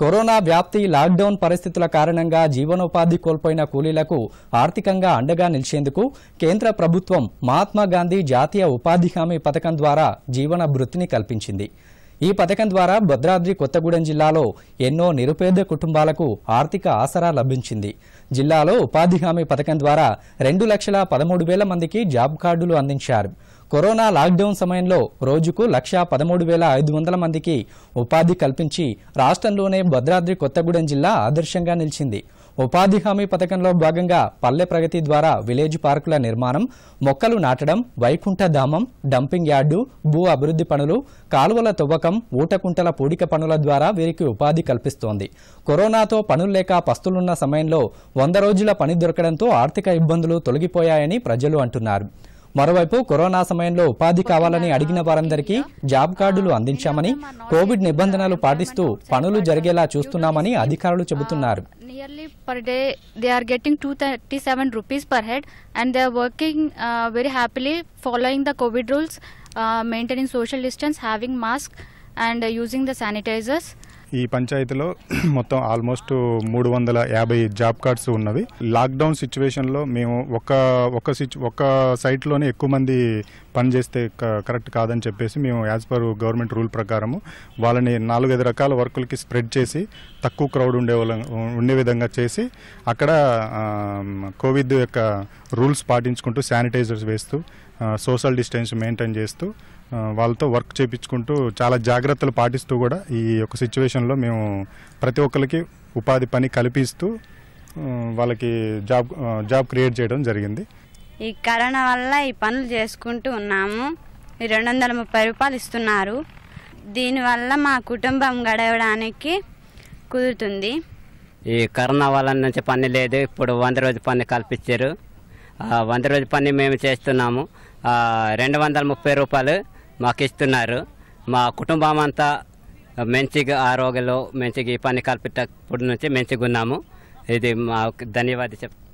corona వ్యాప్తి lockdown పరిస్థితుల కారణంగా జీవనోపాధి కోల్పోయిన కూలీలకు ఆర్థికంగా అండగా నిలిచేందుకు కేంద్ర ప్రభుత్వం మహాత్మాగాంధీ జాతీయ ఉపాధి హామీ పథకం ద్వారా జీవన భృతిని కల్పించింది ఈ పథకం ద్వారా భద్రాద్రి కొత్తగూడెం జిల్లాలో ఎన్నో నిరుపేద కుటుంబాలకు ఆర్థిక ఆసరా లభించింది జిల్లాలో ఉపాధి హామీ పథకం ద్వారా రెండు లక్షల పదమూడు వేల మందికి జాబ్ కార్డులు అందించారు కరోనా లాక్డౌన్ సమయంలో రోజుకు లక్ష పదమూడు వేల ఐదు వందల మందికి ఉపాధి కల్పించి రాష్ట్రంలోనే భద్రాద్రి కొత్తగూడెం జిల్లా ఆదర్శంగా నిలిచింది ఉపాధి హామీ పథకంలో భాగంగా పల్లె ప్రగతి ద్వారా విలేజ్ పార్కుల నిర్మాణం మొక్కలు నాటడం వైకుంఠ ధామం డంపింగ్ యార్డు భూ అభివృద్ధి పనులు కాలువల తవ్వకం ఊటకుంటల పూడిక పనుల ద్వారా వీరికి ఉపాధి కల్పిస్తోంది కరోనాతో పనులు లేక పస్తులున్న సమయంలో వంద రోజుల పని దొరకడంతో ఆర్థిక ఇబ్బందులు తొలగిపోయాయని ప్రజలు అంటున్నారు మరోవైపు కరోనా సమయంలో ఉపాధి కావాలని అడిగిన వారందరికీ జాబ్ కార్డులు అందించామని కోవిడ్ నిబంధనలు పాటిస్తూ పనులు జరిగేలా చూస్తున్నామని అధికారులు చెబుతున్నారు nearly per day they are getting two thirty seven rupees per head and they working very happily following the covid rules maintaining social distance having mask and using the sanitizers ఈ పంచాయతీలో మొత్తం ఆల్మోస్ట్ మూడు వందల యాభై job cards ఉన్నవి lockdown సిచ్యువేషన్లో మేము ఒక ఒక సిచ్ ఒక సైట్లోనే ఎక్కువ మంది పనిచేస్తే కరెక్ట్ కాదని చెప్పేసి మేము యాజ్ పర్ గవర్నమెంట్ రూల్ ప్రకారము వాళ్ళని నాలుగైదు రకాల వర్కులకి స్ప్రెడ్ చేసి తక్కువ క్రౌడ్ ఉండే ఉండే విధంగా చేసి అక్కడ కోవిడ్ యొక్క రూల్స్ పాటించుకుంటూ శానిటైజర్స్ వేస్తూ సోషల్ డిస్టెన్స్ మెయింటైన్ చేస్తూ వాళ్ళతో వర్క్ చేయించుకుంటూ చాలా జాగ్రత్తలు పాటిస్తూ కూడా ఈ యొక్క సిచ్యువేషన్లో మేము ప్రతి ఒక్కరికి ఉపాధి పని కల్పిస్తూ వాళ్ళకి జాబ్ జాబ్ క్రియేట్ చేయడం జరిగింది ఈ కరోనా వల్ల ఈ పనులు చేసుకుంటూ ఉన్నాము రెండు వందల ముప్పై రూపాయలు ఇస్తున్నారు దీనివల్ల మా కుటుంబం గడవడానికి కుదురుతుంది ఈ కరోనా వల్ల నుంచి పని లేదు ఇప్పుడు వంద రోజు పని కల్పించారు వంద రోజు పని మేము చేస్తున్నాము రెండు వందల ముప్పై రూపాయలు మాకు ఇస్తున్నారు మా కుటుంబం అంతా మంచిగా ఆరోగ్యాలు మంచిగా ఈ పని కల్పించప్పటి నుంచి మంచిగా ఉన్నాము ఇది మాకు ధన్యవాదాలు చెప్తాను